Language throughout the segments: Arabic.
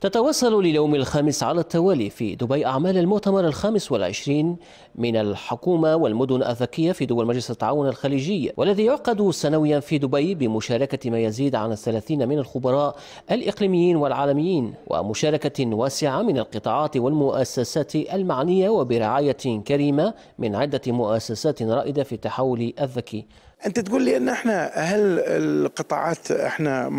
تتواصل لليوم الخامس على التوالي في دبي أعمال المؤتمر الخامس والعشرين من الحكومة والمدن الذكية في دول مجلس التعاون الخليجي والذي يعقد سنويا في دبي بمشاركة ما يزيد عن الثلاثين من الخبراء الإقليميين والعالميين ومشاركة واسعة من القطاعات والمؤسسات المعنية وبرعاية كريمة من عدة مؤسسات رائدة في التحول الذكي انت تقول لي ان احنا هل القطاعات احنا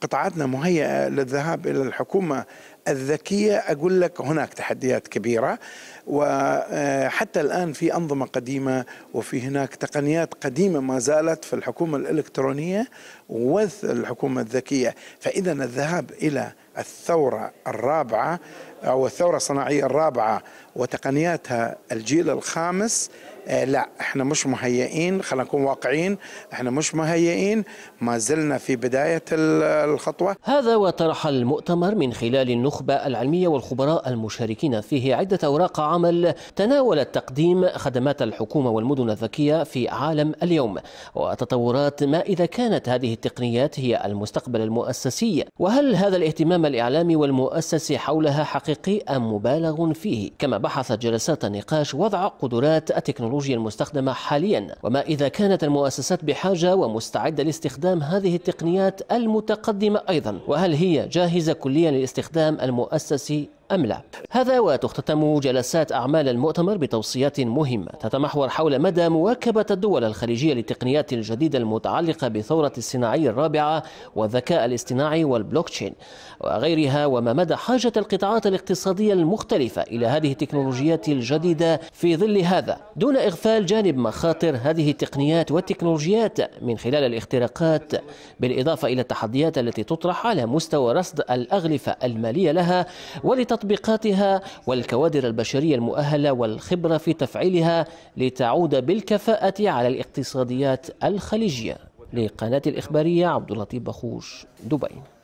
قطاعاتنا مهيئه للذهاب الى الحكومه الذكية أقول لك هناك تحديات كبيرة وحتى آه، الآن في أنظمة قديمة وفي هناك تقنيات قديمة ما زالت في الحكومة الإلكترونية والحكومة الذكية فإذا الذهاب إلى الثورة الرابعة أو الثورة الصناعية الرابعة وتقنياتها الجيل الخامس آه، لا احنا مش مهيئين خلينا نكون واقعيين احنا مش مهيئين ما زلنا في بداية الخطوة هذا وطرح المؤتمر من خلال النخبة النخبة العلمية والخبراء المشاركين فيه عدة أوراق عمل تناولت تقديم خدمات الحكومة والمدن الذكية في عالم اليوم وتطورات ما إذا كانت هذه التقنيات هي المستقبل المؤسسي وهل هذا الاهتمام الإعلامي والمؤسسي حولها حقيقي أم مبالغ فيه كما بحثت جلسات النقاش وضع قدرات التكنولوجيا المستخدمة حاليا وما إذا كانت المؤسسات بحاجة ومستعدة لاستخدام هذه التقنيات المتقدمة أيضا وهل هي جاهزة كليا للاستخدام المؤسس أم لا هذا وتختتم جلسات أعمال المؤتمر بتوصيات مهمة تتمحور حول مدى مواكبة الدول الخليجية للتقنيات الجديدة المتعلقة بثورة الصناعية الرابعة والذكاء الاصطناعي والبلوكتشين وغيرها وما مدى حاجة القطاعات الاقتصادية المختلفة إلى هذه التكنولوجيات الجديدة في ظل هذا دون إغفال جانب مخاطر هذه التقنيات والتكنولوجيات من خلال الاختراقات بالإضافة إلى التحديات التي تطرح على مستوى رصد الأغلفة المالية لها ولت تطبيقاتها والكوادر البشرية المؤهلة والخبرة في تفعيلها لتعود بالكفاءة على الاقتصاديات الخليجية لقناة الإخبارية عبد اللطيف بخوش دبي